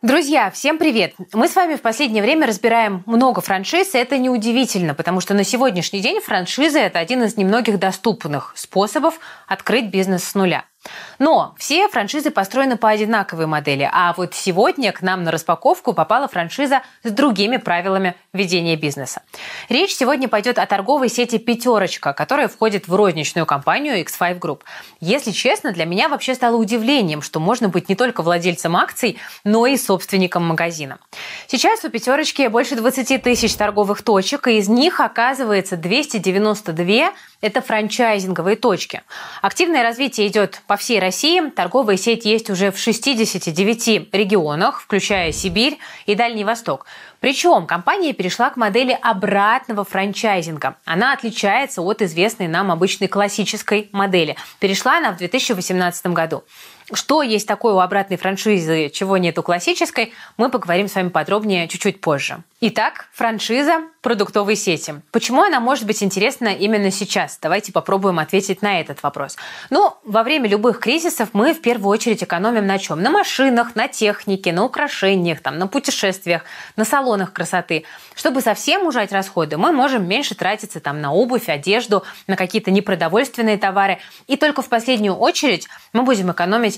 Друзья, всем привет! Мы с вами в последнее время разбираем много франшиз, и это неудивительно, потому что на сегодняшний день франшиза – это один из немногих доступных способов открыть бизнес с нуля. Но все франшизы построены по одинаковой модели, а вот сегодня к нам на распаковку попала франшиза с другими правилами ведения бизнеса. Речь сегодня пойдет о торговой сети «Пятерочка», которая входит в розничную компанию X5 Group. Если честно, для меня вообще стало удивлением, что можно быть не только владельцем акций, но и собственником магазина. Сейчас у «Пятерочки» больше 20 тысяч торговых точек, и из них оказывается 292 это франчайзинговые точки. Активное развитие идет по всей России. Торговая сеть есть уже в 69 регионах, включая Сибирь и Дальний Восток. Причем компания перешла к модели обратного франчайзинга. Она отличается от известной нам обычной классической модели. Перешла она в 2018 году. Что есть такое у обратной франшизы, чего нет у классической, мы поговорим с вами подробнее чуть-чуть позже. Итак, франшиза продуктовой сети. Почему она может быть интересна именно сейчас? Давайте попробуем ответить на этот вопрос. Ну, во время любых кризисов мы в первую очередь экономим на чем? На машинах, на технике, на украшениях, там, на путешествиях, на салонах красоты. Чтобы совсем ужать расходы, мы можем меньше тратиться там, на обувь, одежду, на какие-то непродовольственные товары. И только в последнюю очередь мы будем экономить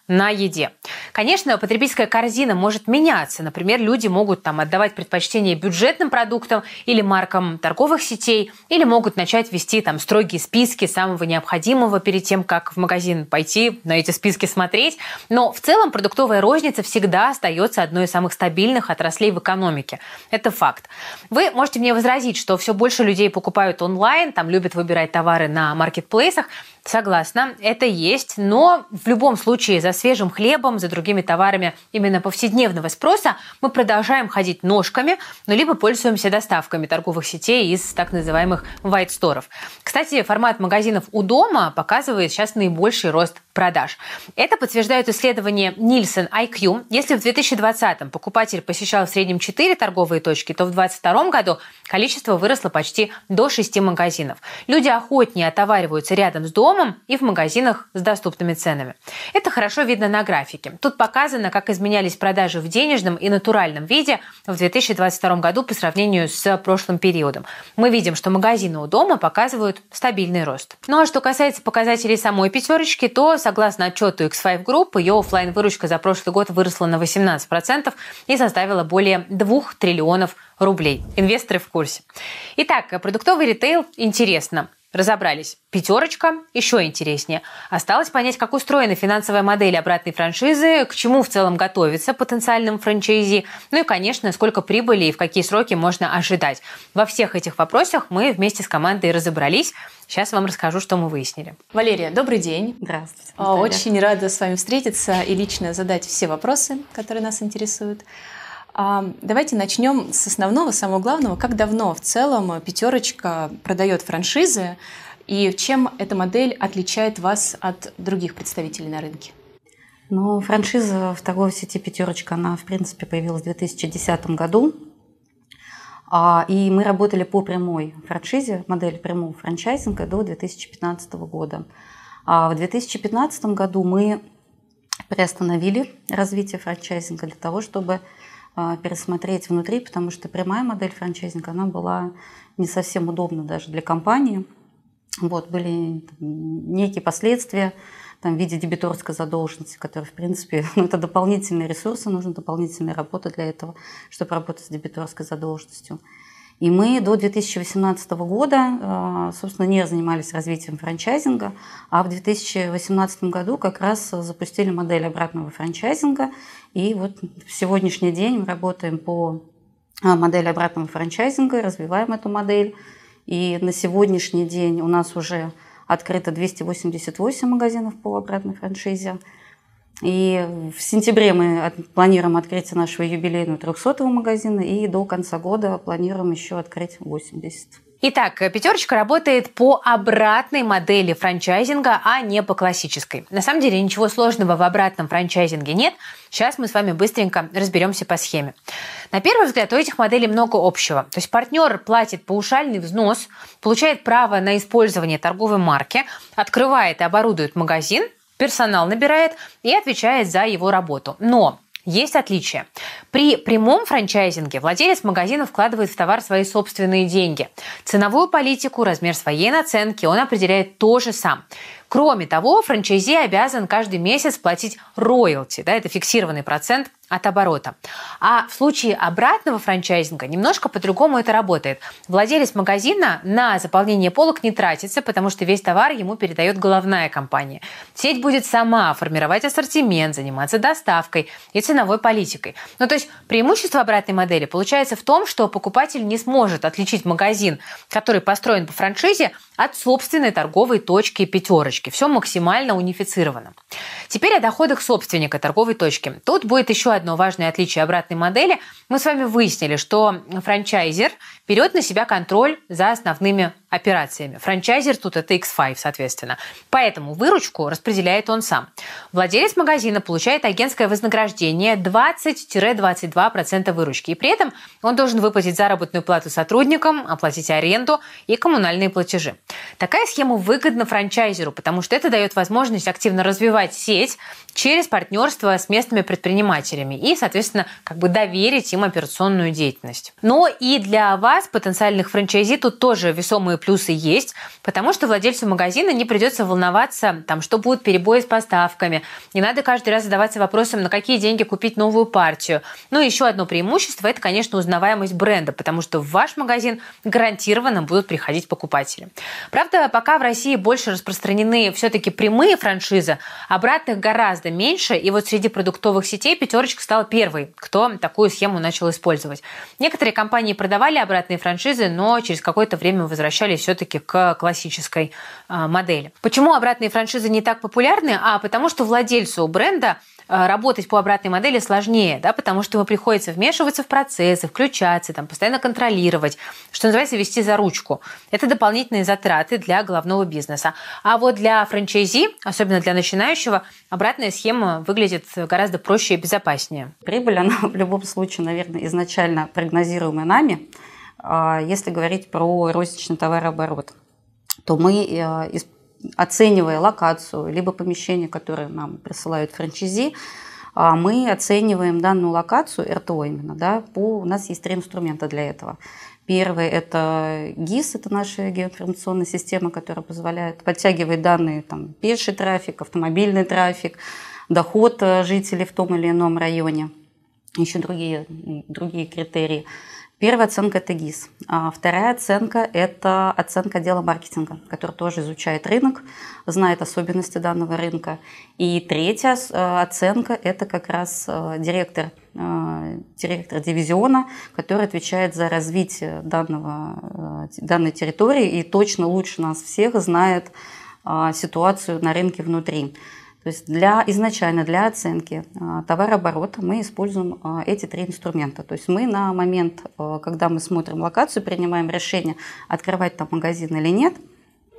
на еде. Конечно, потребительская корзина может меняться. Например, люди могут там отдавать предпочтение бюджетным продуктам или маркам торговых сетей, или могут начать вести там строгие списки самого необходимого перед тем, как в магазин пойти на эти списки смотреть. Но в целом продуктовая розница всегда остается одной из самых стабильных отраслей в экономике. Это факт. Вы можете мне возразить, что все больше людей покупают онлайн, там любят выбирать товары на маркетплейсах. Согласна, это есть, но в любом случае за свежим хлебом, за другими товарами именно повседневного спроса, мы продолжаем ходить ножками, но ну, либо пользуемся доставками торговых сетей из так называемых white store. Кстати, формат магазинов у дома показывает сейчас наибольший рост продаж. Это подтверждает исследование Nielsen IQ. Если в 2020 покупатель посещал в среднем 4 торговые точки, то в 2022 году количество выросло почти до 6 магазинов. Люди охотнее отовариваются рядом с домом и в магазинах с доступными ценами. Это хорошо хорошо видно на графике. Тут показано, как изменялись продажи в денежном и натуральном виде в 2022 году по сравнению с прошлым периодом. Мы видим, что магазины у дома показывают стабильный рост. Ну а что касается показателей самой пятерочки, то, согласно отчету X5 Group, ее офлайн выручка за прошлый год выросла на 18% и составила более 2 триллионов рублей. Инвесторы в курсе. Итак, продуктовый ритейл интересно. Разобрались. Пятерочка еще интереснее. Осталось понять, как устроена финансовая модель обратной франшизы, к чему в целом готовится потенциальным франчайзи, ну и, конечно, сколько прибыли и в какие сроки можно ожидать. Во всех этих вопросах мы вместе с командой разобрались. Сейчас вам расскажу, что мы выяснили. Валерия, добрый день. Здравствуйте. А, очень рада с вами встретиться и лично задать все вопросы, которые нас интересуют. А, давайте начнем с основного, самого главного. Как давно в целом пятерочка продает франшизы и чем эта модель отличает вас от других представителей на рынке? Ну, франшиза в торговой сети «Пятерочка», она, в принципе, появилась в 2010 году. А, и мы работали по прямой франшизе, модель прямого франчайзинга до 2015 года. А в 2015 году мы приостановили развитие франчайзинга для того, чтобы а, пересмотреть внутри, потому что прямая модель франчайзинга, она была не совсем удобна даже для компании. Вот, были некие последствия там, в виде дебиторской задолженности, которая, в принципе, ну, это дополнительные ресурсы, нужна дополнительная работа для этого, чтобы работать с дебиторской задолженностью. И мы до 2018 года, э, собственно, не занимались развитием франчайзинга, а в 2018 году как раз запустили модель обратного франчайзинга. И вот в сегодняшний день мы работаем по а, модели обратного франчайзинга, развиваем эту модель. И на сегодняшний день у нас уже открыто 288 магазинов по обратной франшизе. И в сентябре мы от, планируем открытие нашего юбилейного 300-го магазина и до конца года планируем еще открыть 80. Итак, пятерочка работает по обратной модели франчайзинга, а не по классической. На самом деле ничего сложного в обратном франчайзинге нет. Сейчас мы с вами быстренько разберемся по схеме. На первый взгляд у этих моделей много общего. То есть партнер платит паушальный взнос, получает право на использование торговой марки, открывает и оборудует магазин – персонал набирает и отвечает за его работу. Но есть отличие. При прямом франчайзинге владелец магазина вкладывает в товар свои собственные деньги. Ценовую политику, размер своей наценки он определяет тоже сам. Кроме того, франчайзи обязан каждый месяц платить роялти, да, это фиксированный процент от оборота. А в случае обратного франчайзинга немножко по-другому это работает. Владелец магазина на заполнение полок не тратится, потому что весь товар ему передает головная компания. Сеть будет сама формировать ассортимент, заниматься доставкой и ценовой политикой. Ну то есть преимущество обратной модели получается в том, что покупатель не сможет отличить магазин, который построен по франшизе, от собственной торговой точки пятерочки. Все максимально унифицировано. Теперь о доходах собственника торговой точки. Тут будет еще одно важное отличие обратной модели. Мы с вами выяснили, что франчайзер берет на себя контроль за основными операциями. Франчайзер тут это X5, соответственно. Поэтому выручку распределяет он сам. Владелец магазина получает агентское вознаграждение 20-22% выручки. И при этом он должен выплатить заработную плату сотрудникам, оплатить аренду и коммунальные платежи. Такая схема выгодна франчайзеру, потому что это дает возможность активно развивать сеть через партнерство с местными предпринимателями и, соответственно, как бы доверить им операционную деятельность. Но и для вас, потенциальных франчайзи, тут тоже весомые плюсы есть, потому что владельцу магазина не придется волноваться, там, что будут перебои с поставками. Не надо каждый раз задаваться вопросом, на какие деньги купить новую партию. Ну и еще одно преимущество – это, конечно, узнаваемость бренда, потому что в ваш магазин гарантированно будут приходить покупатели. Правда, пока в России больше распространены все-таки прямые франшизы, обратных гораздо меньше, и вот среди продуктовых сетей «Пятерочка» стала первой, кто такую схему начал использовать. Некоторые компании продавали обратные франшизы, но через какое-то время возвращали более все-таки к классической а, модели. Почему обратные франшизы не так популярны? А потому что владельцу бренда а, работать по обратной модели сложнее, да, потому что ему приходится вмешиваться в процессы, включаться, там, постоянно контролировать, что называется, вести за ручку. Это дополнительные затраты для головного бизнеса. А вот для франчайзи, особенно для начинающего, обратная схема выглядит гораздо проще и безопаснее. Прибыль, она в любом случае, наверное, изначально прогнозируемая нами – а, если говорить про розничный товарооборот, то мы, э, оценивая локацию, либо помещение, которое нам присылают франчези, а, мы оцениваем данную локацию, РТО именно, да, по, у нас есть три инструмента для этого. Первый – это ГИС, это наша геоинформационная система, которая позволяет, подтягивать данные, там, пеший трафик, автомобильный трафик, доход э, жителей в том или ином районе, еще другие, другие критерии – Первая оценка – это ГИС. А вторая оценка – это оценка отдела маркетинга, который тоже изучает рынок, знает особенности данного рынка. И третья э, оценка – это как раз э, директор, э, директор дивизиона, который отвечает за развитие данного, данной территории и точно лучше нас всех знает ситуацию на рынке внутри. То есть для, изначально для оценки а, товарооборота мы используем а, эти три инструмента. То есть мы на момент, а, когда мы смотрим локацию, принимаем решение, открывать там магазин или нет.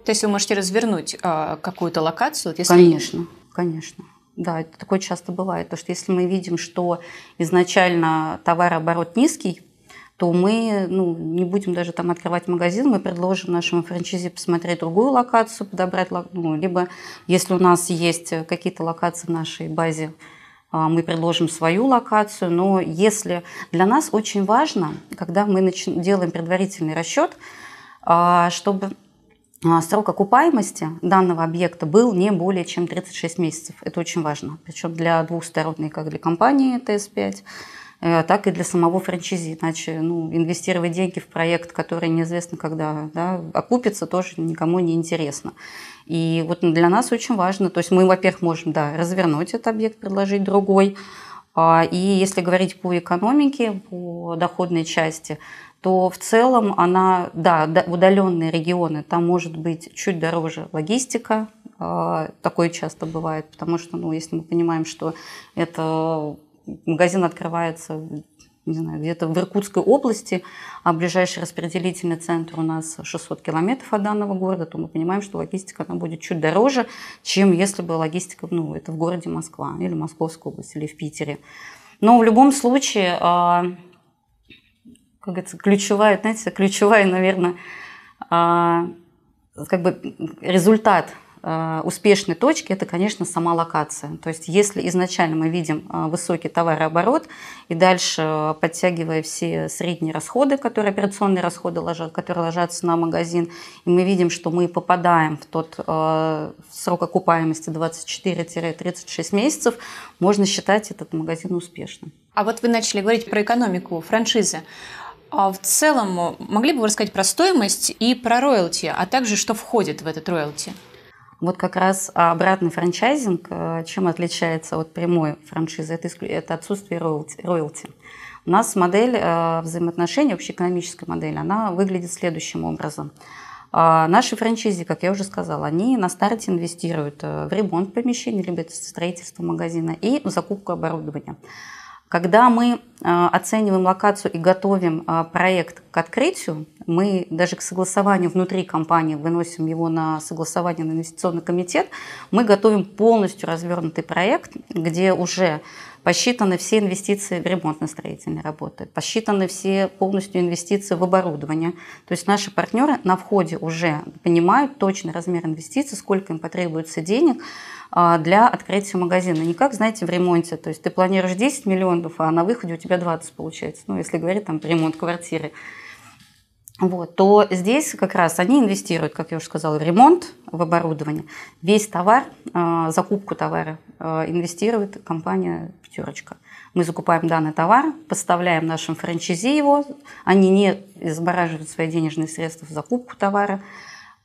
То есть вы можете развернуть какую-то локацию? Если... Конечно, конечно. Да, это такое часто бывает, то что если мы видим, что изначально товарооборот низкий, то мы ну, не будем даже там открывать магазин, мы предложим нашему франчайзи посмотреть другую локацию, подобрать, ну, либо если у нас есть какие-то локации в нашей базе, а, мы предложим свою локацию, но если для нас очень важно, когда мы нач... делаем предварительный расчет, а, чтобы а, срок окупаемости данного объекта был не более чем 36 месяцев. Это очень важно, причем для двухсторонней как для компании ТС-5, Э, так и для самого франчизи. Иначе ну, инвестировать деньги в проект, который неизвестно когда да, окупится, тоже никому не интересно. И вот для нас очень важно, то есть мы, во-первых, можем да, развернуть этот объект, предложить другой. А, и если говорить по экономике, по доходной части, то в целом она, да, удаленные регионы, там может быть чуть дороже логистика, а, такое часто бывает, потому что, ну, если мы понимаем, что это магазин открывается не знаю, где-то в Иркутской области, а ближайший распределительный центр у нас 600 километров от данного города, то мы понимаем, что логистика там будет чуть дороже, чем если бы логистика, ну, это в городе Москва или Московской области, или в Питере. Но в любом случае, а, как говорится, ключевая, знаете, ключевая, наверное, а, как бы результат Э, успешной точки это, конечно, сама локация. То есть если изначально мы видим э, высокий товарооборот и дальше э, подтягивая все средние расходы, которые операционные расходы ложат, которые ложатся на магазин, и мы видим, что мы попадаем в тот э, срок окупаемости 24-36 месяцев, можно считать этот магазин успешным. А вот вы начали говорить про экономику франшизы. А в целом, могли бы вы рассказать про стоимость и про роялти, а также что входит в этот роялти? Вот как раз обратный франчайзинг, э, чем отличается от прямой франшизы, это, это отсутствие роялти. У нас модель э, взаимоотношений, общеэкономическая модель, она выглядит следующим образом. А, наши франчайзи, как я уже сказала, они на старте инвестируют э, в ремонт помещений, либо это строительство магазина и в закупку оборудования. Когда мы э, оцениваем локацию и готовим э, проект к открытию, мы даже к согласованию внутри компании выносим его на согласование на инвестиционный комитет, мы готовим полностью развернутый проект, где уже Посчитаны все инвестиции в ремонтно-строительные работы, посчитаны все полностью инвестиции в оборудование. То есть наши партнеры на входе уже понимают точный размер инвестиций, сколько им потребуется денег а, для открытия магазина. Не как, знаете, в ремонте. То есть ты планируешь 10 миллионов, а на выходе у тебя 20 получается. Ну, если говорить там ремонт квартиры вот, то здесь как раз они инвестируют, как я уже сказала, в ремонт, в оборудование. Весь товар, э, закупку товара э, инвестирует компания «Пятерочка». Мы закупаем данный товар, поставляем нашим франчайзи его, они не замораживают свои денежные средства в закупку товара,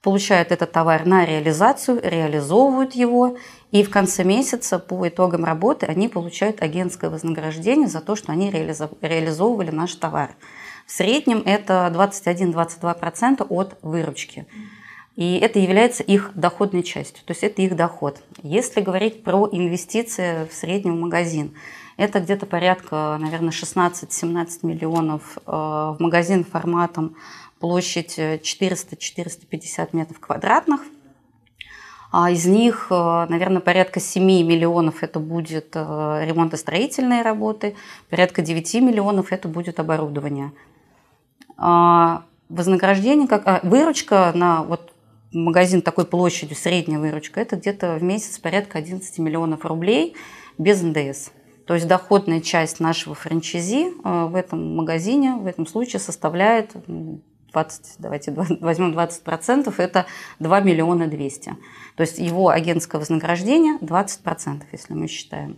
получают этот товар на реализацию, реализовывают его, и в конце месяца по итогам работы они получают агентское вознаграждение за то, что они реализовывали наш товар. В среднем это 21-22% от выручки. И это является их доходной частью, то есть это их доход. Если говорить про инвестиции в среднем магазин, это где-то порядка, наверное, 16-17 миллионов э, в магазин форматом площадь 400-450 э, метров квадратных. а Из них, э, наверное, порядка 7 миллионов это будет ремонтостроительные работы, порядка 9 миллионов это будет оборудование. А, вознаграждение, как а, выручка на вот магазин такой площадью, средняя выручка, это где-то в месяц порядка 11 миллионов рублей без НДС. То есть доходная часть нашего франчайзи а, в этом магазине в этом случае составляет 20, давайте возьмем 20 процентов, это 2 миллиона 200. То есть его агентское вознаграждение 20 процентов, если мы считаем.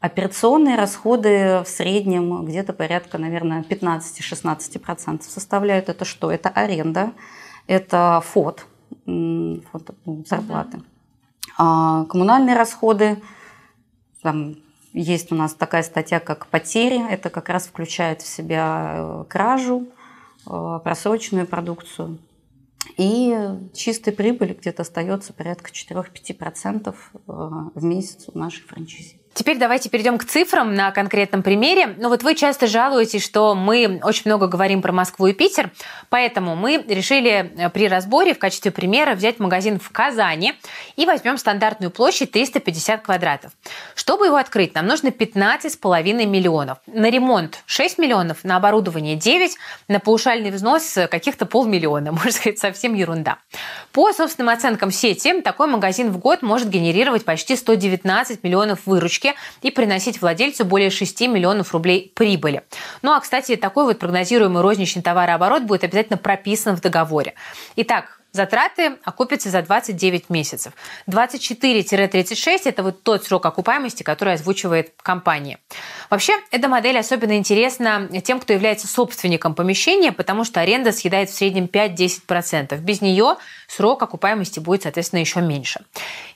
Операционные расходы в среднем где-то порядка, наверное, 15-16% составляют. Это что? Это аренда, это фот, фот ну, зарплаты. А коммунальные расходы, там есть у нас такая статья, как потери. Это как раз включает в себя э, кражу, э, просроченную продукцию. И чистой прибыли где-то остается порядка 4-5% э, в месяц у нашей франшизе. Теперь давайте перейдем к цифрам на конкретном примере. Ну вот вы часто жалуетесь, что мы очень много говорим про Москву и Питер, поэтому мы решили э, при разборе в качестве примера взять магазин в Казани и возьмем стандартную площадь 350 квадратов. Чтобы его открыть, нам нужно 15,5 миллионов. На ремонт 6 миллионов, на оборудование 9, на паушальный взнос каких-то полмиллиона, можно сказать, совсем ерунда. По собственным оценкам сети, такой магазин в год может генерировать почти 119 миллионов выручки, точке и приносить владельцу более 6 миллионов рублей прибыли. Ну а, кстати, такой вот прогнозируемый розничный товарооборот будет обязательно прописан в договоре. Итак, Затраты окупятся за 29 месяцев. 24-36 – это вот тот срок окупаемости, который озвучивает компания. Вообще, эта модель особенно интересна тем, кто является собственником помещения, потому что аренда съедает в среднем 5-10%. Без нее срок окупаемости будет, соответственно, еще меньше.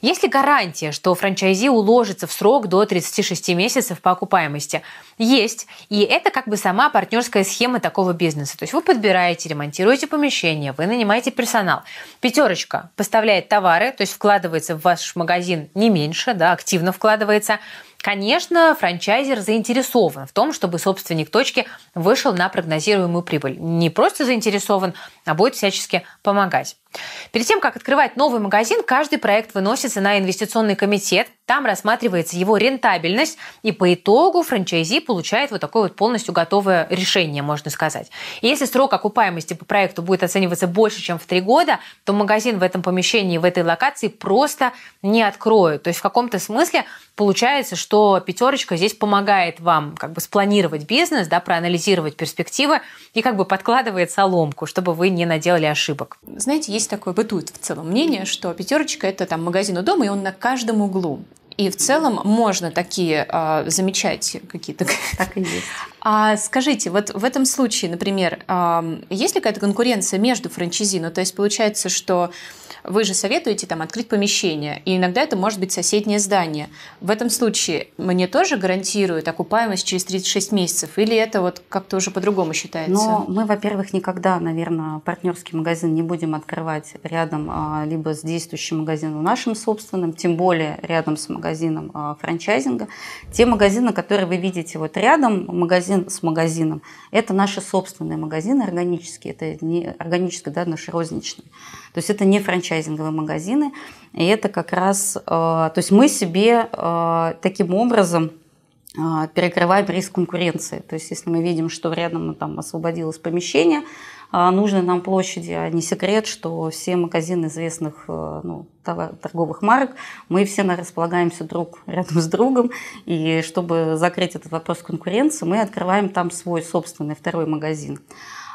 Есть ли гарантия, что франчайзи уложится в срок до 36 месяцев по окупаемости – есть. И это как бы сама партнерская схема такого бизнеса. То есть вы подбираете, ремонтируете помещение, вы нанимаете персонал. Пятерочка поставляет товары, то есть вкладывается в ваш магазин не меньше, да, активно вкладывается. Конечно, франчайзер заинтересован в том, чтобы собственник точки вышел на прогнозируемую прибыль. Не просто заинтересован, а будет всячески помогать. Перед тем, как открывать новый магазин, каждый проект выносится на инвестиционный комитет. Там рассматривается его рентабельность, и по итогу франчайзи получает вот такое вот полностью готовое решение, можно сказать. И если срок окупаемости по проекту будет оцениваться больше, чем в три года, то магазин в этом помещении, в этой локации просто не откроют. То есть в каком-то смысле получается, что пятерочка здесь помогает вам как бы спланировать бизнес, да, проанализировать перспективы и как бы подкладывает соломку, чтобы вы не наделали ошибок. Знаете, есть есть такое, бытует в целом мнение, что пятерочка это там магазин у дома, и он на каждом углу. И в целом можно такие а, замечать какие-то. Так и есть. А скажите, вот в этом случае, например, а, есть ли какая-то конкуренция между франчайзи? Ну, то есть получается, что вы же советуете там открыть помещение, и иногда это может быть соседнее здание. В этом случае мне тоже гарантируют окупаемость через 36 месяцев, или это вот как-то уже по-другому считается? Но ну, мы, во-первых, никогда, наверное, партнерский магазин не будем открывать рядом а, либо с действующим магазином нашим собственным, тем более рядом с магазином а, франчайзинга. Те магазины, которые вы видите вот рядом, магазин с магазином, это наши собственные магазины органические, это не органические, да, наши розничные. То есть это не франчайзинговые магазины, и это как раз, э, то есть мы себе э, таким образом э, перекрываем риск конкуренции. То есть если мы видим, что рядом ну, там освободилось помещение, нужной нам площади, а не секрет, что все магазины известных ну, товар, торговых марок, мы все располагаемся друг рядом с другом, и чтобы закрыть этот вопрос конкуренции, мы открываем там свой собственный второй магазин.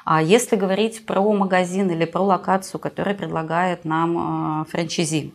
А если говорить про магазин или про локацию, которая предлагает нам э, франчайзи,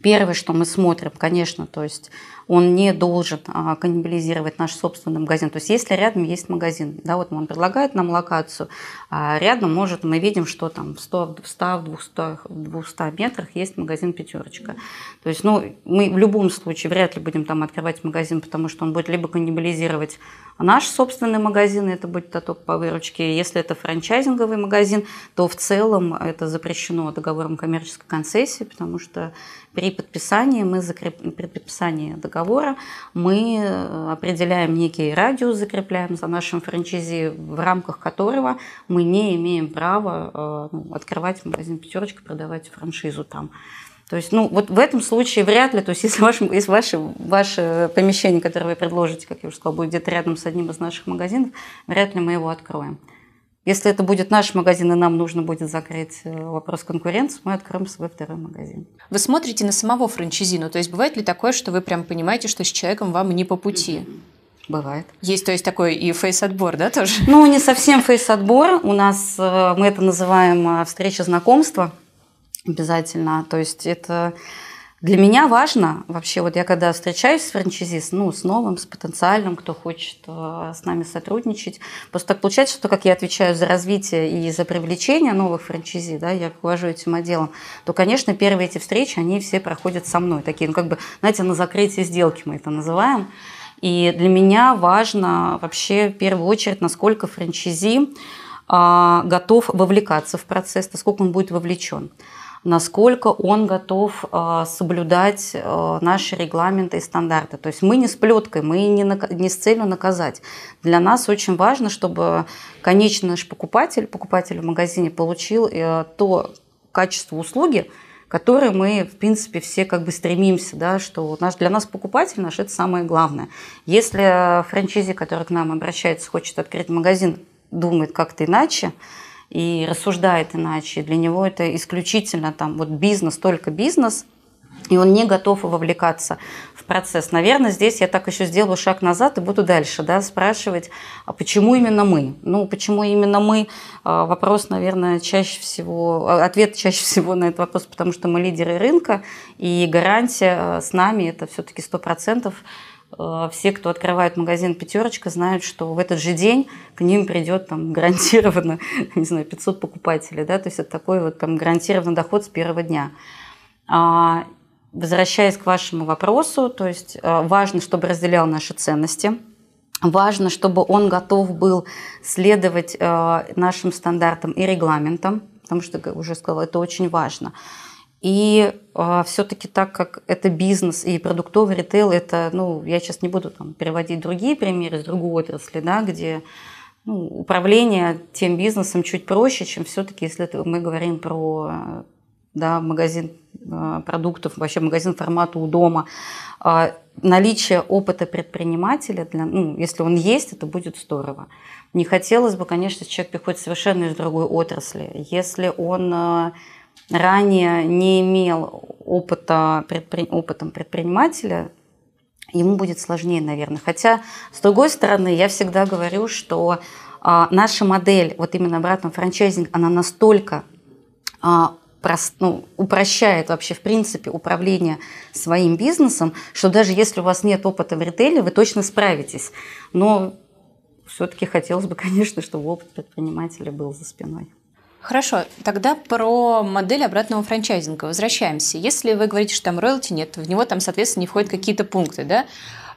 Первое, что мы смотрим, конечно, то есть он не должен а, каннибализировать наш собственный магазин. То есть если рядом есть магазин, да, вот он предлагает нам локацию, а рядом, может, мы видим, что там в 100, в 100, в 200, 200 метрах есть магазин «Пятерочка». То есть, ну, мы в любом случае вряд ли будем там открывать магазин, потому что он будет либо каннибализировать наш собственный магазин, это будет отток по выручке, если это франчайзинговый магазин, то в целом это запрещено договором коммерческой концессии, потому что при подписании мы закреп... при подписании договора договора мы э, определяем некий радиус, закрепляем за нашим франчайзи, в рамках которого мы не имеем права э, ну, открывать магазин «Пятерочка», продавать франшизу там. То есть, ну, вот в этом случае вряд ли, то есть, если ваше, если ваше, ваше помещение, которое вы предложите, как я уже сказала, будет где-то рядом с одним из наших магазинов, вряд ли мы его откроем. Если это будет наш магазин, и нам нужно будет закрыть э, вопрос конкуренции, мы откроем свой второй магазин. Вы смотрите на самого франчизину, то есть бывает ли такое, что вы прям понимаете, что с человеком вам не по пути? Бывает. Есть, то есть, такой и фейс-отбор, да, тоже? Ну, не совсем фейс-отбор. У нас, э, мы это называем э, встреча знакомства обязательно. То есть, это для меня важно, вообще, вот я когда встречаюсь с франчайзистом, ну, с новым, с потенциальным, кто хочет э, с нами сотрудничать, просто так получается, что как я отвечаю за развитие и за привлечение новых франчайзи, да, я руковожу этим отделом, то, конечно, первые эти встречи, они все проходят со мной, такие, ну, как бы, знаете, на закрытие сделки мы это называем. И для меня важно вообще, в первую очередь, насколько франчайзи э, готов вовлекаться в процесс, насколько он будет вовлечен насколько он готов а, соблюдать а, наши регламенты и стандарты. То есть мы не с плеткой, мы не, не с целью наказать. Для нас очень важно, чтобы конечный наш покупатель, покупатель в магазине получил э, то качество услуги, которые мы, в принципе, все как бы стремимся, да, что наш, для нас покупатель наш – это самое главное. Если франчайзи, который к нам обращается, хочет открыть магазин, думает как-то иначе, и рассуждает иначе. Для него это исключительно там вот бизнес, только бизнес, и он не готов вовлекаться в процесс. Наверное, здесь я так еще сделаю шаг назад и буду дальше да, спрашивать, а почему именно мы? Ну, почему именно мы? А, вопрос, наверное, чаще всего, а, ответ чаще всего на этот вопрос, потому что мы лидеры рынка, и гарантия а, с нами это все-таки 100% Э, все, кто открывает магазин «Пятерочка», знают, что в этот же день к ним придет там гарантированно, не знаю, 500 покупателей, да, то есть это такой вот там гарантированный доход с первого дня. А, возвращаясь к вашему вопросу, то есть э, важно, чтобы разделял наши ценности, важно, чтобы он готов был следовать э, нашим стандартам и регламентам, потому что, как уже сказала, это очень важно. И э, а, все-таки так как это бизнес и продуктовый ритейл, это, ну, я сейчас не буду там переводить другие примеры из другой отрасли, да, где ну, управление тем бизнесом чуть проще, чем все-таки, если это, мы говорим про да, магазин э, продуктов, вообще магазин формата у дома. Э, наличие опыта предпринимателя, для, ну, если он есть, это будет здорово. Не хотелось бы, конечно, человек приходит совершенно из другой отрасли. Если он э, ранее не имел опыта предпри... опытом предпринимателя, ему будет сложнее, наверное. Хотя, с другой стороны, я всегда говорю, что а, наша модель, вот именно обратно франчайзинг, она настолько а, прост, ну, упрощает вообще, в принципе, управление своим бизнесом, что даже если у вас нет опыта в ритейле, вы точно справитесь. Но все-таки хотелось бы, конечно, чтобы опыт предпринимателя был за спиной. Хорошо, тогда про модель обратного франчайзинга возвращаемся. Если вы говорите, что там роялти нет, в него там, соответственно, не входят какие-то пункты, да?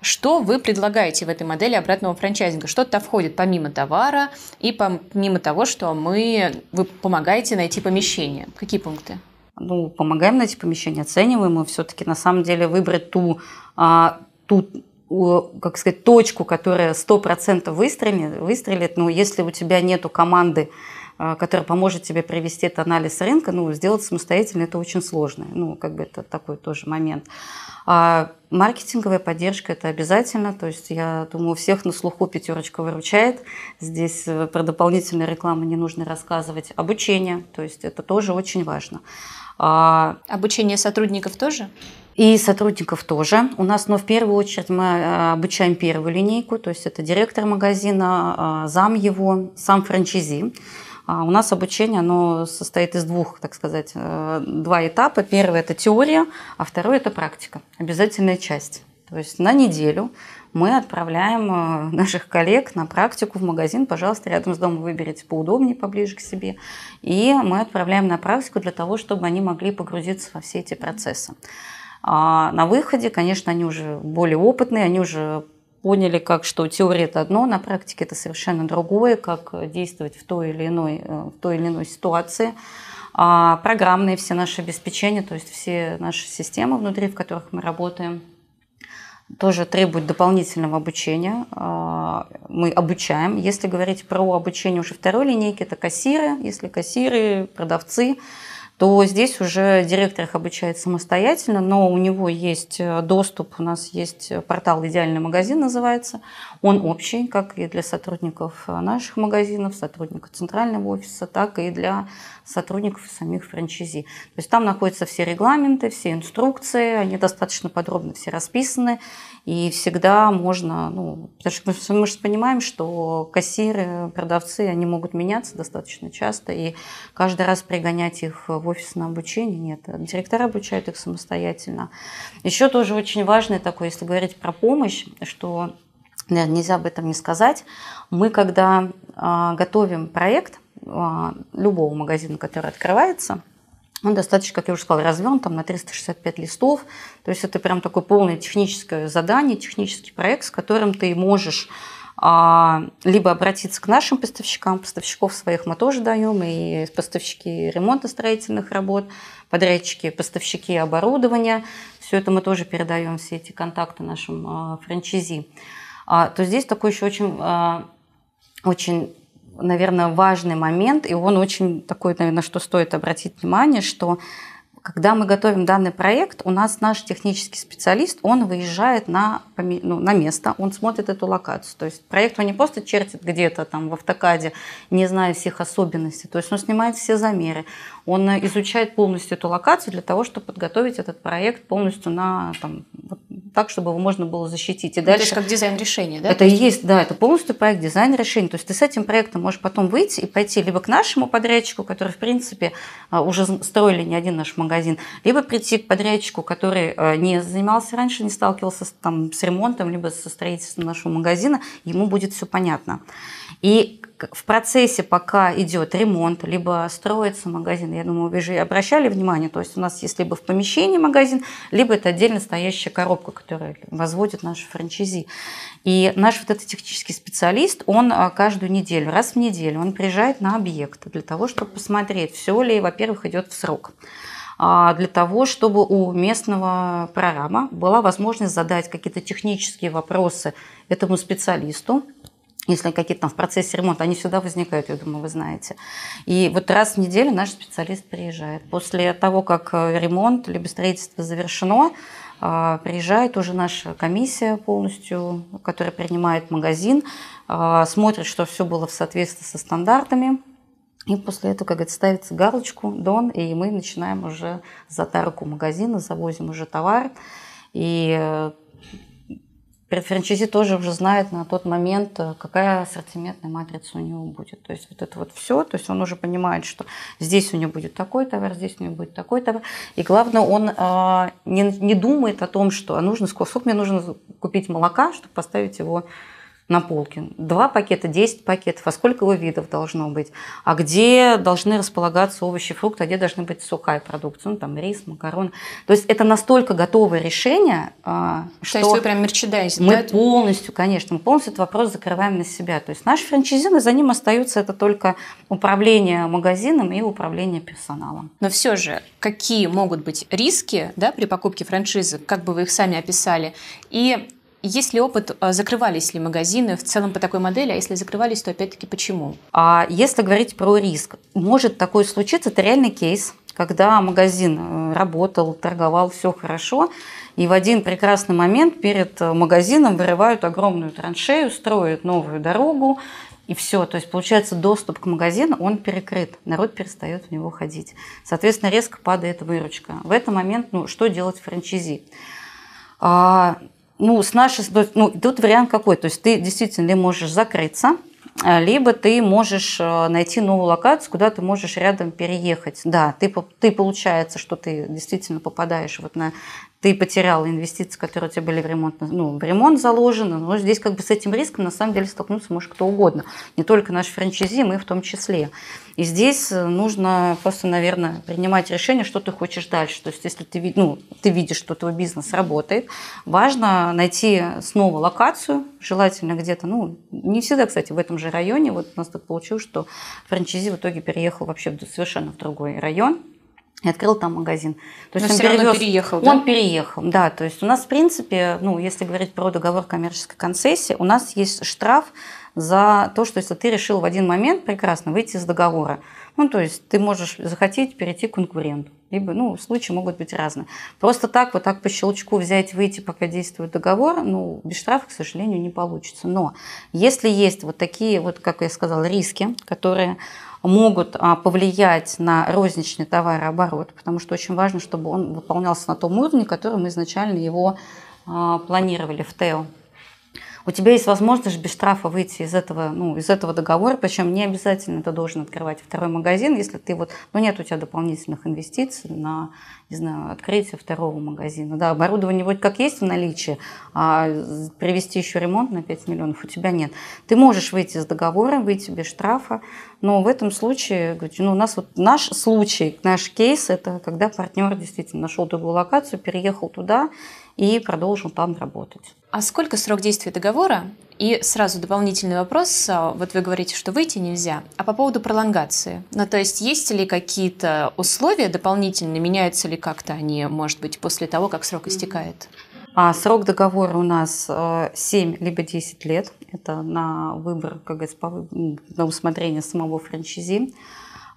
Что вы предлагаете в этой модели обратного франчайзинга? Что-то входит помимо товара и помимо того, что мы, вы помогаете найти помещение. Какие пункты? Ну, помогаем найти помещение, оцениваем, и все-таки на самом деле выбрать ту, а, ту как сказать, точку, которая 100% выстрелит, выстрелит, но если у тебя нету команды, а, который поможет тебе провести этот анализ рынка, ну, сделать самостоятельно это очень сложно. Ну, как бы это такой тоже момент. А маркетинговая поддержка – это обязательно. То есть, я думаю, у всех на слуху пятерочка выручает. Здесь э, про дополнительную рекламу не нужно рассказывать. Обучение, то есть это тоже очень важно. А Обучение сотрудников тоже? И сотрудников тоже. У нас, но ну, в первую очередь мы э, обучаем первую линейку, то есть это директор магазина, а, зам его, сам франчайзи. А у нас обучение оно состоит из двух, так сказать, э, два этапа. Первый – это теория, а второй – это практика, обязательная часть. То есть на неделю мы отправляем э, наших коллег на практику в магазин. Пожалуйста, рядом с домом выберите поудобнее, поближе к себе. И мы отправляем на практику для того, чтобы они могли погрузиться во все эти процессы. А на выходе, конечно, они уже более опытные, они уже поняли, как что теория это одно, на практике это совершенно другое, как действовать в той или иной, э, в той или иной ситуации. А программные все наши обеспечения, то есть все наши системы внутри, в которых мы работаем, тоже требует дополнительного обучения. А, мы обучаем. Если говорить про обучение уже второй линейки, это кассиры. Если кассиры, продавцы, то здесь уже директор их обучает самостоятельно, но у него есть э, доступ, у нас есть э, портал «Идеальный магазин» называется. Он общий, как и для сотрудников э, наших магазинов, сотрудников центрального офиса, так и для сотрудников самих франчайзи. То есть там находятся все регламенты, все инструкции, они достаточно подробно все расписаны, и всегда можно, ну, потому что мы же понимаем, что кассиры, продавцы, они могут меняться достаточно часто, и каждый раз пригонять их в офис на обучение нет. Директора обучают их самостоятельно. Еще тоже очень важное такое, если говорить про помощь, что наверное, нельзя об этом не сказать. Мы, когда э, готовим проект, а, любого магазина, который открывается. Он достаточно, как я уже сказала, разверн там на 365 листов. То есть это прям такое полное техническое задание, технический проект, с которым ты можешь а, либо обратиться к нашим поставщикам, поставщиков своих мы тоже даем, и поставщики ремонтно-строительных работ, подрядчики, поставщики оборудования, все это мы тоже передаем, все эти контакты нашим а, франчайзи. То здесь такой еще очень, очень наверное, важный момент, и он очень такой, наверное, что стоит обратить внимание, что когда мы готовим данный проект, у нас наш технический специалист, он выезжает на, ну, на место, он смотрит эту локацию. То есть проект он не просто чертит где-то там в автокаде, не зная всех особенностей, то есть он снимает все замеры, он изучает полностью эту локацию для того, чтобы подготовить этот проект полностью на там, вот так, чтобы его можно было защитить. И ну, дальше... Это как дизайн решения, да? Это и есть, да, это полностью проект дизайн решения. То есть ты с этим проектом можешь потом выйти и пойти либо к нашему подрядчику, который, в принципе, а, уже строили не один наш магазин, либо прийти к подрядчику, который а, не занимался раньше, не сталкивался там, с ремонтом, либо со строительством нашего магазина, ему будет все понятно. И в процессе, пока идет ремонт, либо строится магазин, я думаю, вы же обращали внимание, то есть у нас есть либо в помещении магазин, либо это отдельно стоящая коробка, которую возводит наши франчайзи. И наш вот этот технический специалист, он а, каждую неделю, раз в неделю, он приезжает на объект для того, чтобы посмотреть, все ли, во-первых, идет в срок а, для того, чтобы у местного прораба была возможность задать какие-то технические вопросы этому специалисту, если какие-то там в процессе ремонта, они всегда возникают, я думаю, вы знаете. И вот раз в неделю наш специалист приезжает. После того, как э, ремонт либо строительство завершено, а, приезжает уже наша комиссия полностью, которая принимает магазин, а, смотрит, что все было в соответствии со стандартами, и после этого, как говорится, ставится галочку «Дон», и мы начинаем уже затарку магазина, завозим уже товар. И э, франчайзи тоже уже знает на тот момент, э, какая ассортиментная матрица у него будет. То есть вот это вот все, то есть он уже понимает, что здесь у него будет такой товар, здесь у него будет такой товар. И главное, он а, не, не думает о том, что а нужно, сколько мне нужно купить молока, чтобы поставить его на полке? Два пакета, 10 пакетов, а сколько его видов должно быть? А где должны располагаться овощи, фрукты, а где должны быть сухая продукция, ну там рис, макароны. То есть это настолько готовое решение, а, что... То есть вы прям мерчендайзинг, Мы да? полностью, конечно, мы полностью этот вопрос закрываем на себя. То есть наши франчайзины, за ним остаются это только управление магазином и управление персоналом. Но все же, какие могут быть риски да, при покупке франшизы, как бы вы их сами описали, и есть ли опыт, а, закрывались ли магазины в целом по такой модели, а если закрывались, то опять-таки почему? А если говорить про риск, может такое случиться, это реальный кейс, когда магазин э, работал, торговал, все хорошо, и в один прекрасный момент перед э, магазином вырывают огромную траншею, строят новую дорогу, и все. То есть, получается, доступ к магазину, он перекрыт. Народ перестает в него ходить. Соответственно, резко падает выручка. В этот момент, ну, что делать в франчизи? А, ну, с нашей, ну, тут вариант какой. То есть ты действительно можешь закрыться, а, либо ты можешь э, найти новую локацию, куда ты можешь рядом переехать. Да, ты, ты получается, что ты действительно попадаешь вот на ты потерял инвестиции, которые у тебя были в ремонт, ну, в ремонт заложены, но здесь как бы с этим риском на самом деле столкнуться может кто угодно, не только наш франчайзи, мы в том числе. И здесь э, нужно просто, наверное, принимать решение, что ты хочешь дальше. То есть если ты, ну, ты видишь, что твой бизнес работает, важно найти снова локацию, желательно где-то, ну, не всегда, кстати, в этом же районе. Вот у нас так получилось, что франчайзи в итоге переехал вообще совершенно в другой район, и открыл там магазин. То есть Но он все перевез, равно переехал, да? Он переехал, да. То есть у нас, в принципе, ну, если говорить про договор коммерческой концессии, у нас есть штраф за то, что если ты решил в один момент прекрасно выйти из договора, ну, то есть ты можешь захотеть перейти к конкуренту. Либо, ну, случаи могут быть разные. Просто так, вот так по щелчку взять, выйти, пока действует договор, ну, без штрафа, к сожалению, не получится. Но если есть вот такие, вот, как я сказала, риски, которые могут а, повлиять на розничный товарооборот, потому что очень важно, чтобы он выполнялся на том уровне, который мы изначально его а, планировали в ТЭО у тебя есть возможность без штрафа выйти из этого, ну, из этого договора, причем не обязательно ты должен открывать второй магазин, если ты вот, ну, нет у тебя дополнительных инвестиций на, не знаю, открытие второго магазина. Да, оборудование вроде как есть в наличии, а привести еще ремонт на 5 миллионов у тебя нет. Ты можешь выйти из договора, выйти без штрафа, но в этом случае, ну, у нас вот наш случай, наш кейс, это когда партнер действительно нашел другую локацию, переехал туда, и продолжил там работать. А сколько срок действия договора? И сразу дополнительный вопрос. А, вот вы говорите, что выйти нельзя. А по поводу пролонгации? Ну, то есть есть ли какие-то условия дополнительные? Меняются ли как-то они, может быть, после того, как срок истекает? А срок договора у нас 7 э, либо 10 лет. Это на выбор, как говорится, на усмотрение самого франчайзи.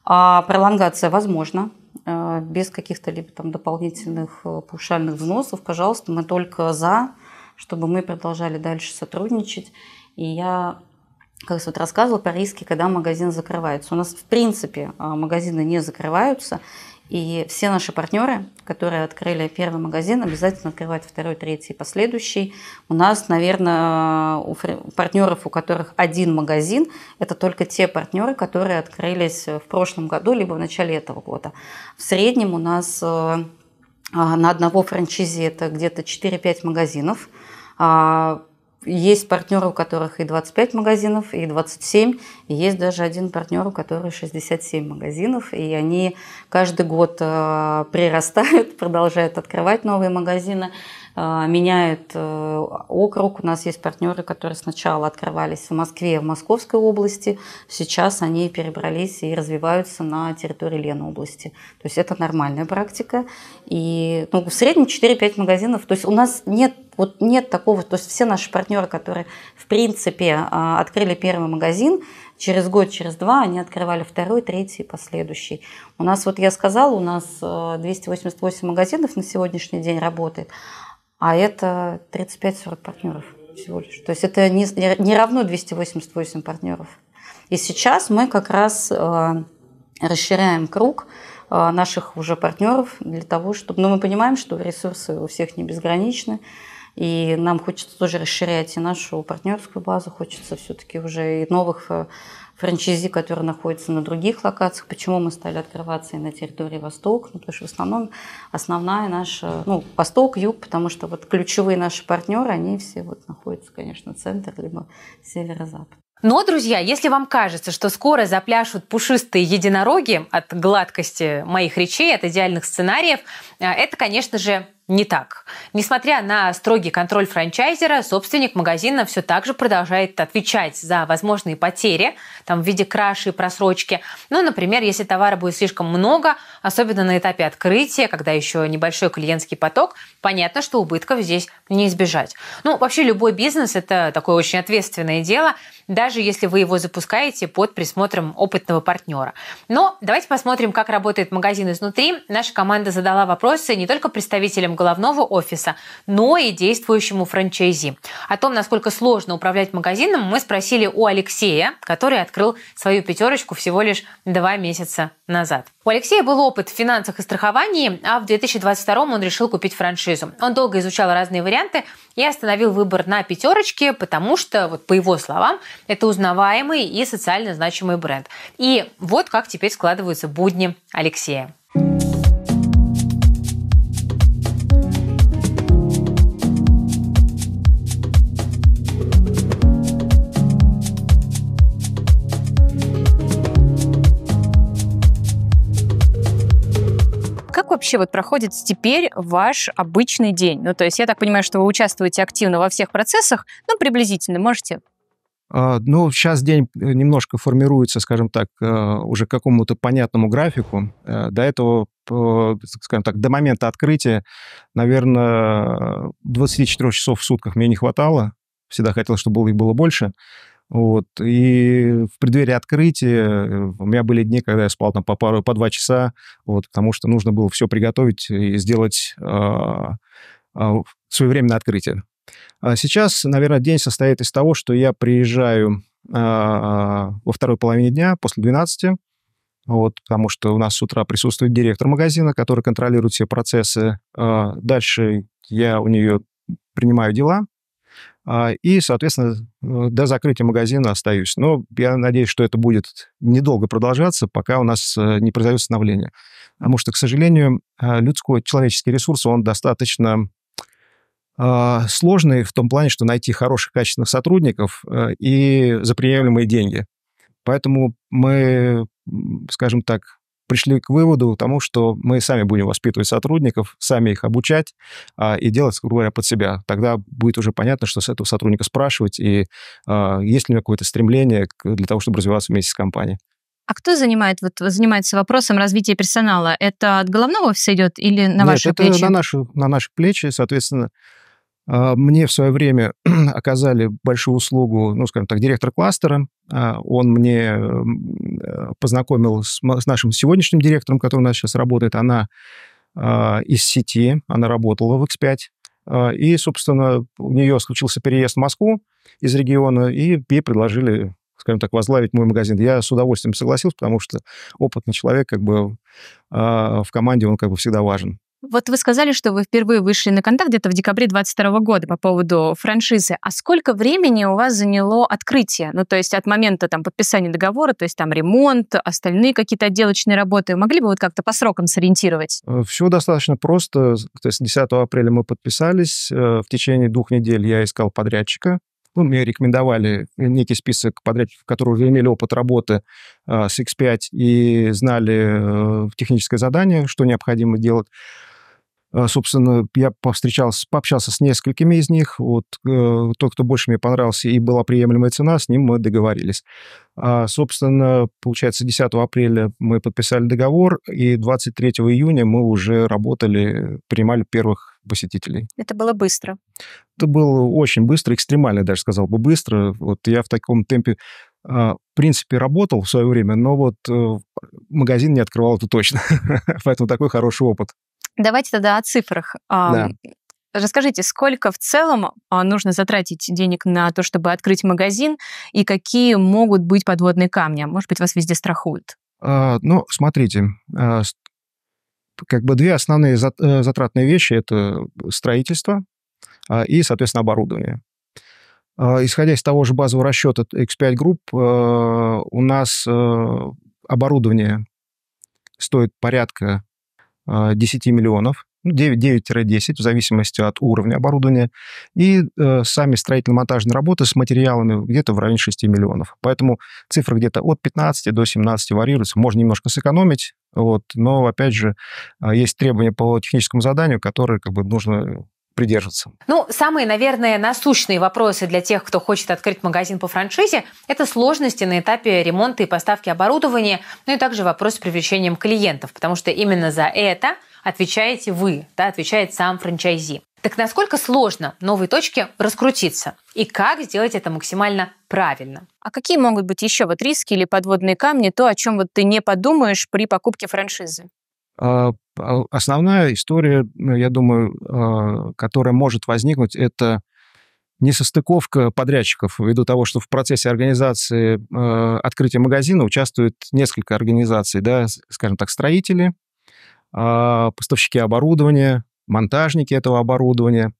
А пролонгация возможна Э, без каких-то либо там дополнительных э, паушальных взносов, пожалуйста, мы только за, чтобы мы продолжали дальше сотрудничать. И я как раз вот рассказывала про риски, когда магазин закрывается. У нас, в принципе, э, магазины не закрываются. И все наши партнеры, которые открыли первый магазин, обязательно открывают второй, третий и последующий. У нас, наверное, у партнеров, у которых один магазин, это только те партнеры, которые открылись в прошлом году, либо в начале этого года. В среднем у нас э, э, на одного франчизи это где-то 4-5 магазинов. А есть партнеры, у которых и 25 магазинов, и 27, и есть даже один партнер, у которого 67 магазинов, и они каждый год э, прирастают, продолжают открывать новые магазины, э, меняют э, округ. У нас есть партнеры, которые сначала открывались в Москве, в Московской области, сейчас они перебрались и развиваются на территории Ленобласти. То есть это нормальная практика. И ну, в среднем 4-5 магазинов. То есть у нас нет вот нет такого, то есть все наши партнеры, которые в принципе а, открыли первый магазин, через год, через два они открывали второй, третий и последующий. У нас, вот я сказала, у нас 288 э, магазинов на сегодняшний день работает, а это 35-40 партнеров всего лишь. То есть это не, не равно 288 партнеров. И сейчас мы как раз э, расширяем круг э, наших уже партнеров для того, чтобы... Но ну, мы понимаем, что ресурсы у всех не безграничны, и нам хочется тоже расширять и нашу партнерскую базу, хочется все-таки уже и новых э, франчайзи, которые находятся на других локациях. Почему мы стали открываться и на территории Восток? Ну, потому что в основном основная наша, ну, Восток, Юг, потому что вот ключевые наши партнеры, они все вот находятся, конечно, центр, либо северо-запад. Но, друзья, если вам кажется, что скоро запляшут пушистые единороги от гладкости моих речей, от идеальных сценариев, э, это, конечно же, не так. Несмотря на строгий контроль франчайзера, собственник магазина все так же продолжает отвечать за возможные потери там, в виде краши и просрочки. Ну, например, если товара будет слишком много, особенно на этапе открытия, когда еще небольшой клиентский поток, понятно, что убытков здесь не избежать. Ну, вообще любой бизнес – это такое очень ответственное дело, даже если вы его запускаете под присмотром опытного партнера. Но давайте посмотрим, как работает магазин изнутри. Наша команда задала вопросы не только представителям головного офиса, но и действующему франчайзи. О том, насколько сложно управлять магазином, мы спросили у Алексея, который открыл свою пятерочку всего лишь два месяца назад. У Алексея был опыт в финансах и страховании, а в 2022 он решил купить франшизу. Он долго изучал разные варианты и остановил выбор на пятерочке, потому что, вот по его словам, это узнаваемый и социально значимый бренд. И вот как теперь складываются будни Алексея. вообще вот проходит теперь ваш обычный день? Ну, то есть я так понимаю, что вы участвуете активно во всех процессах, ну, приблизительно, можете а, ну, сейчас день э, немножко формируется, скажем так, э, уже к какому-то понятному графику. Э, до этого, скажем так, до момента открытия, наверное, 24 часов в сутках мне не хватало. Всегда хотел, чтобы было и было больше. Вот. И в преддверии открытия э, у меня были дни, когда я спал там по пару, по два часа, вот, потому что нужно было все приготовить и сделать э, своевременное открытие. А сейчас, наверное, день состоит из того, что я приезжаю э, во второй половине дня после 12, вот, потому что у нас с утра присутствует директор магазина, который контролирует все процессы. Э, дальше я у нее принимаю дела, а, и, соответственно, ну, до закрытия магазина остаюсь. Но я надеюсь, что это будет недолго продолжаться, пока у нас э, не произойдет становление. Потому что, к сожалению, а, людской, человеческий ресурс, он достаточно а, сложный в том плане, что найти хороших, качественных сотрудников э, и за приемлемые деньги. Поэтому мы, скажем так, пришли к выводу тому, что мы сами будем воспитывать сотрудников, сами их обучать а, и делать, грубо говоря, под себя. Тогда будет уже понятно, что с этого сотрудника спрашивать, и а, есть ли у него какое-то стремление для того, чтобы развиваться вместе с компанией. А кто занимает, вот, занимается вопросом развития персонала? Это от головного офиса идет или на Нет, ваши это плечи? На наши, на наши плечи, соответственно, а, мне в свое время оказали большую услугу, ну, скажем так, директор кластера. А, он мне э, познакомил с нашим сегодняшним директором, который у нас сейчас работает. Она а, из сети, она работала в X5. И, собственно, у нее случился переезд в Москву из региона, и ей предложили скажем так, возглавить мой магазин. Я с удовольствием согласился, потому что опытный человек как бы в команде, он как бы всегда важен. Вот вы сказали, что вы впервые вышли на контакт где-то в декабре 2022 года по поводу франшизы. А сколько времени у вас заняло открытие? Ну, то есть от момента там, подписания договора, то есть там ремонт, остальные какие-то отделочные работы. Могли бы вот как-то по срокам сориентировать? Э, Все достаточно просто. То есть 10 апреля мы подписались. Э, в течение двух недель я искал подрядчика. Ну, мне рекомендовали некий список подрядчиков, которые уже имели опыт работы э, с X5 и знали э, техническое задание, что необходимо делать. А, собственно, я повстречался, пообщался с несколькими из них. Вот э, тот, кто больше мне понравился и была приемлемая цена, с ним мы договорились. А, собственно, получается, 10 апреля мы подписали договор, и 23 июня мы уже работали, принимали первых посетителей. Это было быстро? Это было очень быстро, экстремально даже, сказал бы, быстро. Вот я в таком темпе а, в принципе, работал в свое время, но вот э, магазин не открывал это точно. Поэтому такой хороший опыт. Давайте тогда о цифрах. А, да. Расскажите, сколько в целом а, нужно затратить денег на то, чтобы открыть магазин, и какие могут быть подводные камни? А, может быть, вас везде страхуют? Ну, смотрите, как бы две основные э, затратные вещи – это строительство и, соответственно, оборудование. Исходя из того же базового расчета X5 Group, у нас э, оборудование стоит порядка 10 а, миллионов, 9-10, ну, в зависимости от уровня оборудования, и э, сами строительно-монтажные работы с материалами где-то в районе 6 миллионов. Поэтому цифры где-то от 15 до 17 варьируются. Можно немножко сэкономить, вот, но, опять же, а, есть требования по техническому заданию, которые как бы нужно придерживаться. Ну, самые, наверное, насущные вопросы для тех, кто хочет открыть магазин по франшизе, это сложности на этапе ремонта и поставки оборудования, ну и также вопрос с привлечением клиентов, потому что именно за это отвечаете вы, да, отвечает сам франчайзи. Так насколько сложно новой точке раскрутиться? И как сделать это максимально правильно? А какие могут быть еще вот риски или подводные камни, то, о чем вот ты не подумаешь при покупке франшизы? А, Основная история, ну, я думаю, а, которая может возникнуть, это несостыковка подрядчиков ввиду того, что в процессе организации а, открытия магазина участвует несколько организаций, да, скажем так, строители, а, поставщики оборудования, монтажники этого оборудования.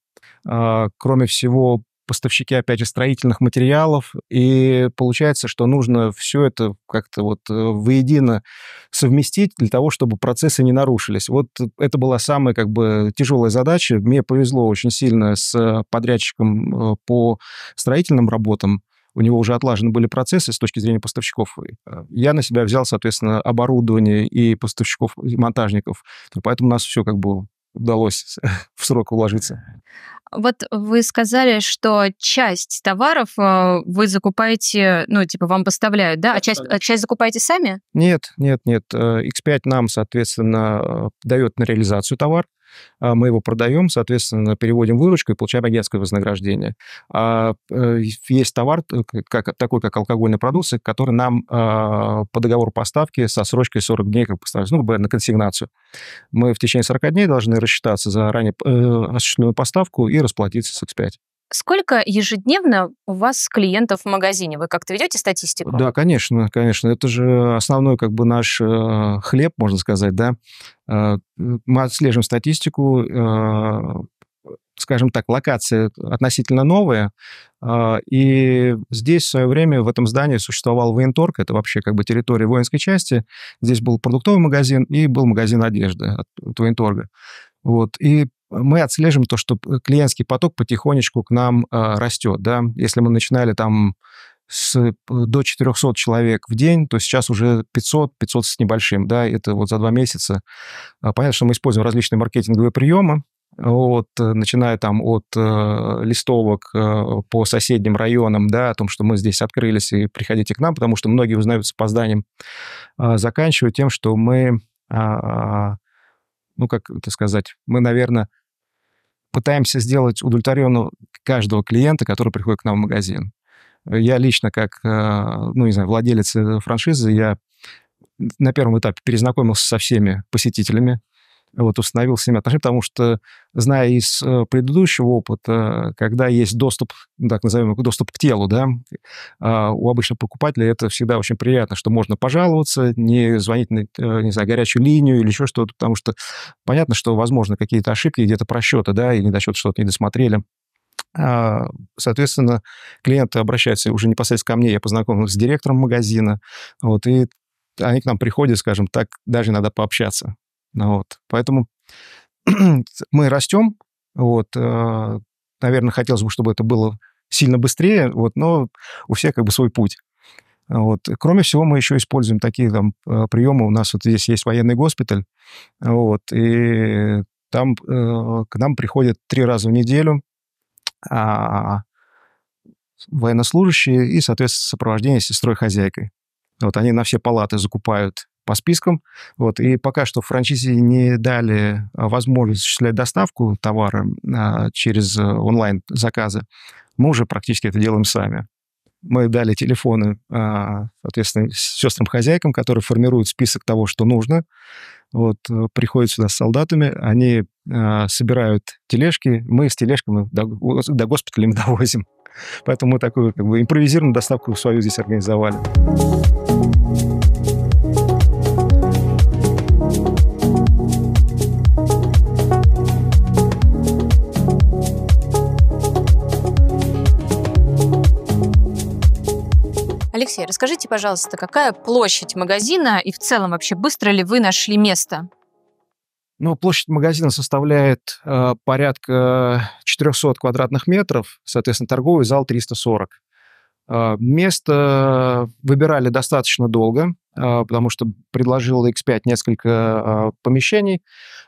кроме всего, поставщики, опять же, строительных материалов, и получается, что нужно все это как-то вот э, воедино совместить для того, чтобы процессы не нарушились. Вот это была самая как бы тяжелая задача. Мне повезло очень сильно с подрядчиком э, по строительным работам, у него уже отлажены были процессы с точки зрения поставщиков. Э, я на себя взял, соответственно, оборудование и поставщиков, и монтажников. Поэтому у нас все как бы удалось в срок уложиться. Вот вы сказали, что часть товаров э, вы закупаете, ну, типа, вам поставляют, да? А часть, а часть закупаете сами? Нет, нет, нет. X5 э, нам, соответственно, э, дает на реализацию товар. А, мы его продаем, соответственно, переводим выручку и получаем агентское вознаграждение. А э, Есть товар, э, как, такой как алкогольный продукт, который нам а, по договору поставки со срочкой 40 дней, как поставляется, ну, на консигнацию. Мы в течение 40 дней должны рассчитаться за ранее э, осуществленную поставку и расплатиться с X5. Сколько ежедневно у вас клиентов в магазине? Вы как-то ведете статистику? Да, конечно, конечно. Это же основной как бы наш э, хлеб, можно сказать, да. Э, мы отслеживаем статистику, э, скажем так, локация относительно новые. Э, и здесь в свое время в этом здании существовал военторг, это вообще как бы территория воинской части. Здесь был продуктовый магазин и был магазин одежды от, от военторга. Вот. И мы отслеживаем то, что клиентский поток потихонечку к нам а, растет. Да? Если мы начинали там с, э, до 400 человек в день, то сейчас уже 500, 500 с небольшим, да, это вот за два месяца. А, понятно, что мы используем различные маркетинговые приемы, вот, э, начиная там от э, листовок э, по соседним районам, да, о том, что мы здесь открылись и приходите к нам, потому что многие узнают с опозданием, э, заканчивая тем, что мы, э, ну, как это сказать, мы, наверное, пытаемся сделать удовлетворенного каждого клиента, который приходит к нам в магазин. Я лично, как, э, ну, не знаю, владелец э, франшизы, я на первом этапе перезнакомился со всеми посетителями, вот, установил с ними отношения, потому что, зная из э, предыдущего опыта, когда есть доступ, так называемый доступ к телу, да, а у обычного покупателя это всегда очень приятно, что можно пожаловаться, не звонить на, э, не знаю, горячую линию или еще что-то, потому что понятно, что, возможно, какие-то ошибки, где-то просчеты, да, или недосчет что-то не досмотрели. А, соответственно, клиенты обращаются уже непосредственно ко мне, я познакомился с директором магазина, вот, и они к нам приходят, скажем так, даже надо пообщаться. Ну вот. Поэтому мы растем. Вот. Э, Наверное, хотелось бы, чтобы это было сильно быстрее, вот, но у всех как бы свой путь. Вот. Кроме всего, мы еще используем такие там э, приемы. У нас вот здесь есть военный госпиталь, вот, и там э, к нам приходят три раза в неделю а, военнослужащие и, соответственно, сопровождение с сестрой-хозяйкой. Вот они на все палаты закупают по спискам. Вот. И пока что франчизе не дали а, возможность осуществлять доставку товара а, через э, онлайн-заказы. Мы уже практически это делаем сами. Мы дали телефоны, а, соответственно, сестрам-хозяйкам, которые формируют список того, что нужно. Вот, э, приходят сюда с солдатами, они а, собирают тележки, мы с тележками до, до госпиталя им довозим. Поэтому мы такую как бы, импровизированную доставку свою здесь организовали. Алексей, расскажите, пожалуйста, какая площадь магазина и в целом вообще быстро ли вы нашли место? Ну, площадь магазина составляет э, порядка 400 квадратных метров, соответственно, торговый зал 340. Э, место выбирали достаточно долго, э, потому что предложил X5 несколько э, помещений.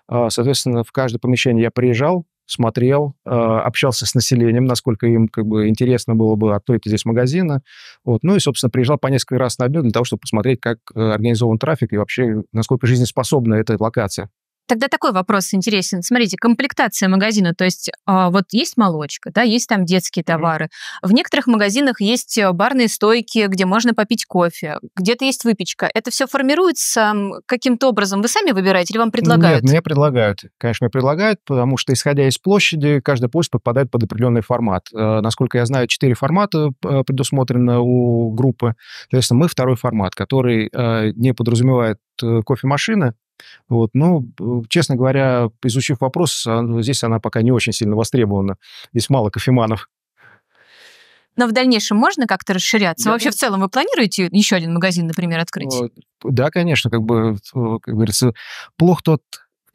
Э, соответственно, в каждое помещение я приезжал, смотрел, э, общался с населением, насколько им как бы интересно было бы, а кто это здесь магазина. Вот. Ну и, собственно, приезжал по несколько раз на дню для того, чтобы посмотреть, как э, организован трафик и вообще, насколько жизнеспособна эта локация. Тогда такой вопрос интересен. Смотрите, комплектация магазина, то есть а, вот есть молочка, да, есть там детские товары. В некоторых магазинах есть э, барные стойки, где можно попить кофе, где-то есть выпечка. Это все формируется каким-то образом? Вы сами выбираете или вам предлагают? Нет, мне предлагают. Конечно, мне предлагают, потому что, исходя из площади, каждый площадь подпадает под определенный формат. Э, насколько я знаю, четыре формата э, предусмотрено у группы. Соответственно, мы второй формат, который не подразумевает кофемашины, вот. Ну, честно говоря, изучив вопрос, а, ну, здесь она пока не очень сильно востребована. Здесь мало кофеманов. Но в дальнейшем можно как-то расширяться? Да, Вообще, в целом, вы планируете еще один магазин, например, открыть? Да, конечно. Как бы, как говорится, плох тот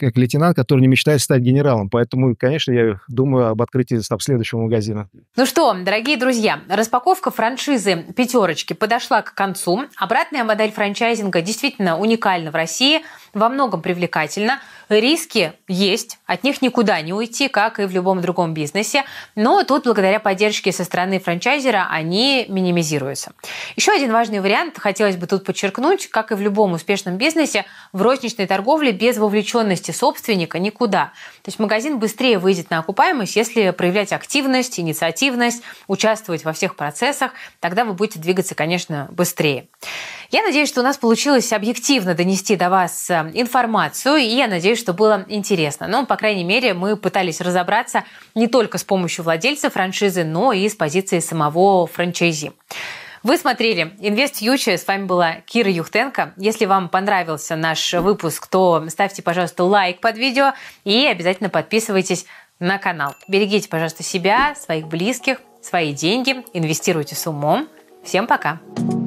как лейтенант, который не мечтает стать генералом. Поэтому, конечно, я думаю об открытии следующего магазина. Ну что, дорогие друзья, распаковка франшизы «Пятерочки» подошла к концу. Обратная модель франчайзинга действительно уникальна в России, во многом привлекательна. Риски есть, от них никуда не уйти, как и в любом другом бизнесе. Но тут, благодаря поддержке со стороны франчайзера, они минимизируются. Еще один важный вариант, хотелось бы тут подчеркнуть, как и в любом успешном бизнесе, в розничной торговле без вовлеченности отпуске собственника никуда. То есть магазин быстрее выйдет на окупаемость, если проявлять активность, инициативность, участвовать во всех процессах, тогда вы будете двигаться, конечно, быстрее. Я надеюсь, что у нас получилось объективно донести до вас э, информацию, и я надеюсь, что было интересно. Но ну, по крайней мере, мы пытались разобраться не только с помощью владельца франшизы, но и с позиции самого франчайзи. Вы смотрели Invest Future. С вами была Кира Юхтенко. Если вам понравился наш выпуск, то ставьте, пожалуйста, лайк под видео и обязательно подписывайтесь на канал. Берегите, пожалуйста, себя, своих близких, свои деньги, инвестируйте с умом. Всем пока! Пока!